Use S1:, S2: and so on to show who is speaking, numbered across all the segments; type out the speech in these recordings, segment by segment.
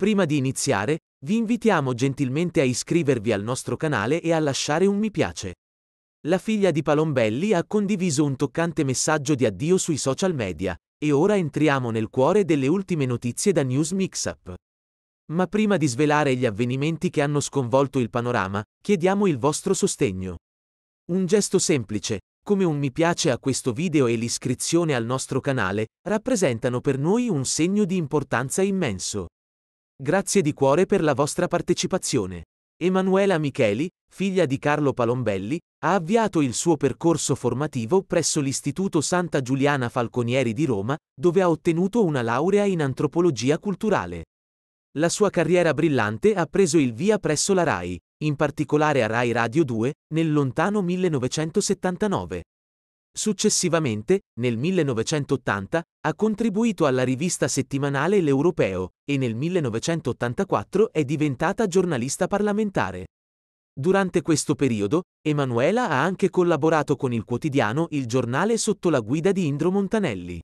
S1: Prima di iniziare, vi invitiamo gentilmente a iscrivervi al nostro canale e a lasciare un mi piace. La figlia di Palombelli ha condiviso un toccante messaggio di addio sui social media, e ora entriamo nel cuore delle ultime notizie da News Mixup. Ma prima di svelare gli avvenimenti che hanno sconvolto il panorama, chiediamo il vostro sostegno. Un gesto semplice, come un mi piace a questo video e l'iscrizione al nostro canale, rappresentano per noi un segno di importanza immenso. Grazie di cuore per la vostra partecipazione. Emanuela Micheli, figlia di Carlo Palombelli, ha avviato il suo percorso formativo presso l'Istituto Santa Giuliana Falconieri di Roma, dove ha ottenuto una laurea in antropologia culturale. La sua carriera brillante ha preso il via presso la RAI, in particolare a RAI Radio 2, nel lontano 1979. Successivamente, nel 1980, ha contribuito alla rivista settimanale L'Europeo e nel 1984 è diventata giornalista parlamentare. Durante questo periodo, Emanuela ha anche collaborato con il quotidiano Il Giornale sotto la guida di Indro Montanelli.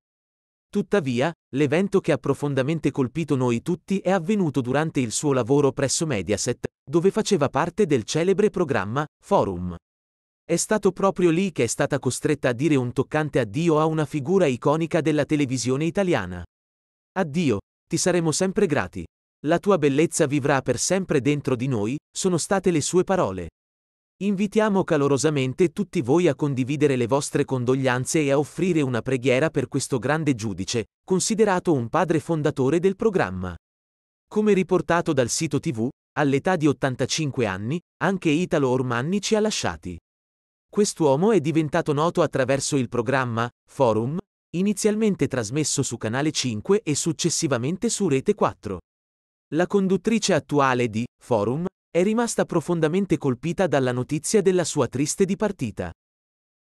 S1: Tuttavia, l'evento che ha profondamente colpito noi tutti è avvenuto durante il suo lavoro presso Mediaset, dove faceva parte del celebre programma Forum. È stato proprio lì che è stata costretta a dire un toccante addio a una figura iconica della televisione italiana. Addio, ti saremo sempre grati. La tua bellezza vivrà per sempre dentro di noi, sono state le sue parole. Invitiamo calorosamente tutti voi a condividere le vostre condoglianze e a offrire una preghiera per questo grande giudice, considerato un padre fondatore del programma. Come riportato dal sito TV, all'età di 85 anni, anche Italo Ormanni ci ha lasciati. Quest'uomo è diventato noto attraverso il programma Forum, inizialmente trasmesso su Canale 5 e successivamente su Rete 4. La conduttrice attuale di Forum è rimasta profondamente colpita dalla notizia della sua triste dipartita.